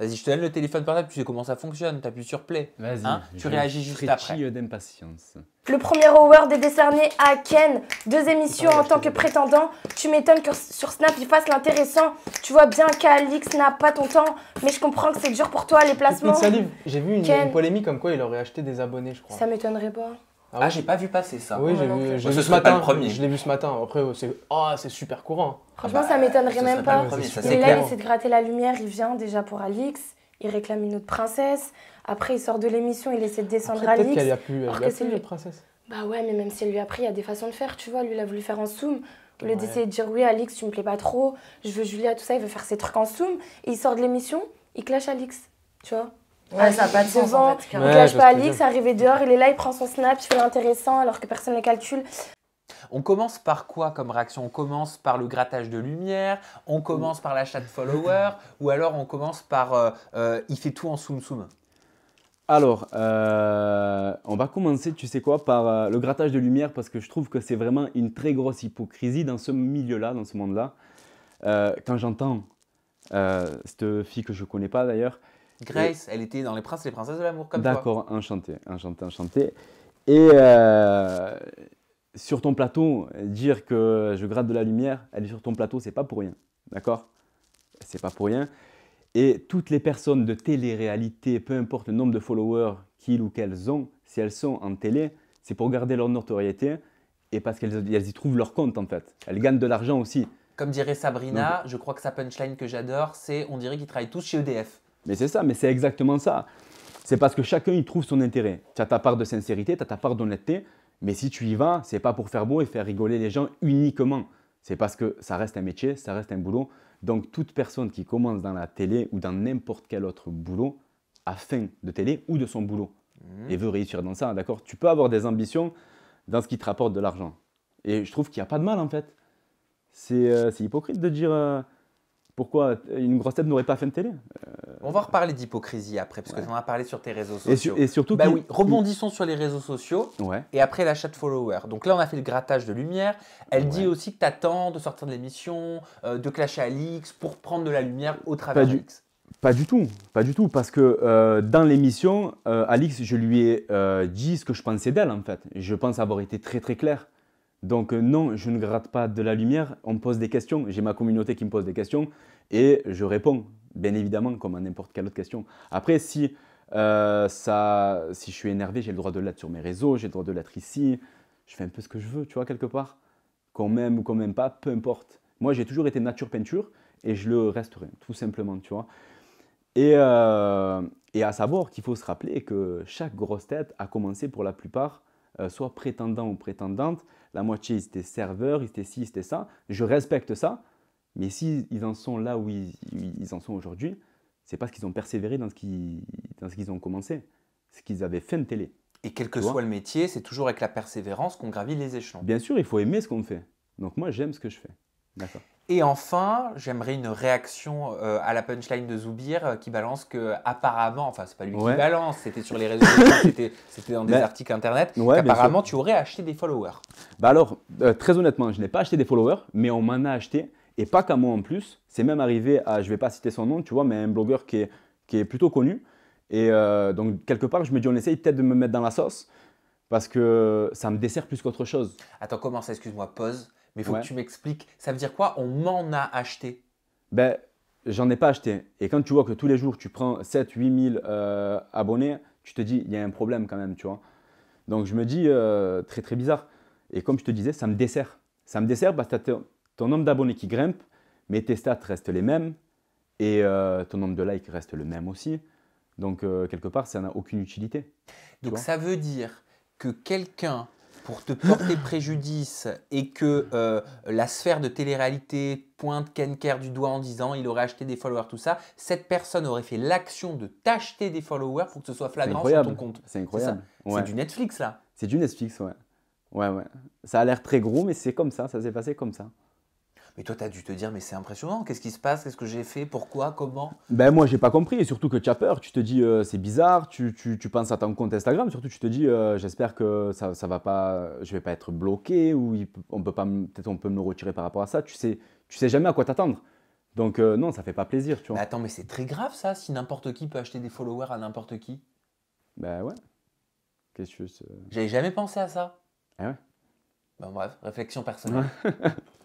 Vas-y, je te donne le téléphone par là, tu sais comment ça fonctionne, tu appuies sur play. Vas-y, hein, tu réagis juste après. d'impatience. Le premier award est décerné à Ken. Deux émissions en tant que prétendant. Tu m'étonnes que sur Snap, il fasse l'intéressant. Tu vois bien qu'Alix n'a pas ton temps, mais je comprends que c'est dur pour toi les placements. J'ai vu une, polémique comme quoi il aurait acheté des abonnés, je crois. Ça m'étonnerait pas. Ah, ah j'ai pas vu passer ça. Oui, ah, j'ai vu, ce matin. Je l'ai vu ce matin. Après, oh, oh, c'est super courant. Hein. Franchement, ça m'étonnerait même pas. c'est là, il essaie de gratter la lumière. Il vient déjà pour Alix. Il réclame une autre princesse. Après, il sort de l'émission. Il essaie de descendre Alix. Peut-être qu'elle a princesse. Bah ouais, mais même si elle lui a pris, il y a des façons de faire. Tu vois, lui, il a voulu faire en zoom. Au lieu de dire oui, Alix, tu me plais pas trop. Je veux Julia, tout ça. Il veut faire ses trucs en zoom. il sort de l'émission. Il clash Alix. Tu vois Ouais, ça pas de sens. En lâche pas Alix, arrivé dehors, il est là, il prend son snap, il fait l'intéressant alors que personne ne calcule. On commence par quoi comme réaction On commence par le grattage de lumière, on commence par l'achat de followers, ou alors on commence par euh, euh, il fait tout en soum soum Alors, euh, on va commencer, tu sais quoi, par le grattage de lumière, parce que je trouve que c'est vraiment une très grosse hypocrisie dans ce milieu-là, dans ce monde-là. quand j'entends cette fille que je connais pas d'ailleurs, Grace, elle était dans Les Princes et les Princesses de l'amour, comme D'accord, enchanté, enchanté, enchanté. Et euh, sur ton plateau, dire que je gratte de la lumière, elle est sur ton plateau, c'est pas pour rien. D'accord C'est pas pour rien. Et toutes les personnes de télé-réalité, peu importe le nombre de followers qu'ils ou qu'elles ont, si elles sont en télé, c'est pour garder leur notoriété et parce qu'elles y trouvent leur compte en fait. Elles gagnent de l'argent aussi. Comme dirait Sabrina, je crois que sa punchline que j'adore, c'est on dirait qu'ils travaillent tous chez EDF. Mais c'est ça, mais c'est exactement ça. C'est parce que chacun y trouve son intérêt. Tu as ta part de sincérité, tu as ta part d'honnêteté, mais si tu y vas, c'est pas pour faire beau et faire rigoler les gens uniquement. C'est parce que ça reste un métier, ça reste un boulot. Donc toute personne qui commence dans la télé ou dans n'importe quel autre boulot a faim de télé ou de son boulot mmh. et veut réussir dans ça, d'accord Tu peux avoir des ambitions dans ce qui te rapporte de l'argent. Et je trouve qu'il n'y a pas de mal en fait. C'est euh, hypocrite de dire... Euh, pourquoi une grosse tête n'aurait pas fait une télé euh, On va reparler d'hypocrisie après, parce que tu en as parlé sur tes réseaux sociaux. Et, surtout, bah rebondissons sur les réseaux sociaux et après l'achat de followers. Donc là, on a fait le grattage de lumière. Elle dit aussi que tu attends de sortir de l'émission, euh, de clasher Alix pour prendre de la lumière au travers Pas du tout, pas du tout, parce que euh, dans l'émission, Alix, je lui ai dit ce que je pensais d'elle en fait. Je pense avoir été très très clair. Donc euh, non, je ne gratte pas de la lumière, on me pose des questions, j'ai ma communauté qui me pose des questions et je réponds, bien évidemment, comme à n'importe quelle autre question. Après, si, euh, ça, si je suis énervé, j'ai le droit de l'être sur mes réseaux, j'ai le droit de l'être ici, je fais un peu ce que je veux, tu vois, quelque part. Quand même ou quand même pas, peu importe. Moi, j'ai toujours été nature peinture et je le resterai, tout simplement, tu vois. Euh, et à savoir qu'il faut se rappeler que chaque grosse tête a commencé pour la plupart euh, soit prétendant ou prétendante. La moitié, ils étaient serveurs, ils étaient ci, ils ça. Je respecte ça, mais s'ils ils en sont là où ils, en sont aujourd'hui, c'est parce qu'ils ont persévéré dans ce qu'ils ont commencé, ce qu'ils avaient fait de télé. Et quel que soit le métier, c'est toujours avec la persévérance qu'on gravit les échelons. Bien sûr, il faut aimer ce qu'on fait. Donc moi, j'aime ce que je fais. D'accord. Et enfin, j'aimerais une réaction euh, à la punchline de Zoubir euh, qui balance que apparemment, enfin c'est pas lui qui balance, c'était sur les réseaux sociaux, c'était dans des bah, articles internet, apparemment tu aurais acheté des followers. Bah alors, euh, très honnêtement, je n'ai pas acheté des followers, mais on m'en a acheté, et pas qu'à moi en plus, c'est même arrivé à, je ne vais pas citer son nom, tu vois, mais un blogueur qui est, plutôt connu, et donc quelque part je me dis on essaye peut-être de me mettre dans la sauce, parce que ça me dessert plus qu'autre chose. Attends, comment ça, excuse-moi, pause mais il faut que tu m'expliques. Ça veut dire quoi On m'en a acheté Ben, j'en ai pas acheté. Et quand tu vois que tous les jours, tu prends 7, 8 000 abonnés, tu te dis, il y a un problème quand même, tu vois. Donc je me dis, euh, très très bizarre. Et comme je te disais, ça me dessert. Ça me dessert parce que ton nombre d'abonnés qui grimpe, mais tes stats restent les mêmes. Et euh, ton nombre de likes reste le même aussi. Donc, euh, quelque part, ça n'a aucune utilité. Donc, ça veut dire que quelqu'un pour te porter préjudice et que euh, la sphère de télé-réalité pointe Ken du doigt en disant il aurait acheté des followers, tout ça, cette personne aurait fait l'action de t'acheter des followers pour que ce soit flagrant sur ton compte. C'est incroyable. C'est du Netflix là. C'est du Netflix, ouais. Ouais, ouais. Ça a l'air très gros, mais c'est comme ça, ça s'est passé comme ça. Mais toi, tu as dû te dire, mais c'est impressionnant, qu'est-ce qui se passe, qu'est-ce que j'ai fait, pourquoi, comment Ben moi, j'ai pas compris, et surtout que tu as peur. tu te dis, euh, c'est bizarre, tu, tu, tu, penses à ton compte Instagram, surtout tu te dis, euh, j'espère que ça, ça va pas, je vais pas être bloqué, ou on peut pas, peut-être on peut me le retirer par rapport à ça, tu sais, tu sais jamais à quoi t'attendre. Donc euh, non, ça fait pas plaisir, tu vois. Mais attends, mais c'est très grave ça, si n'importe qui peut acheter des followers à n'importe qui. Ben ouais. Qu'est-ce que c'est J'avais jamais pensé à ça. Ah ouais. Ben bref, réflexion personnelle.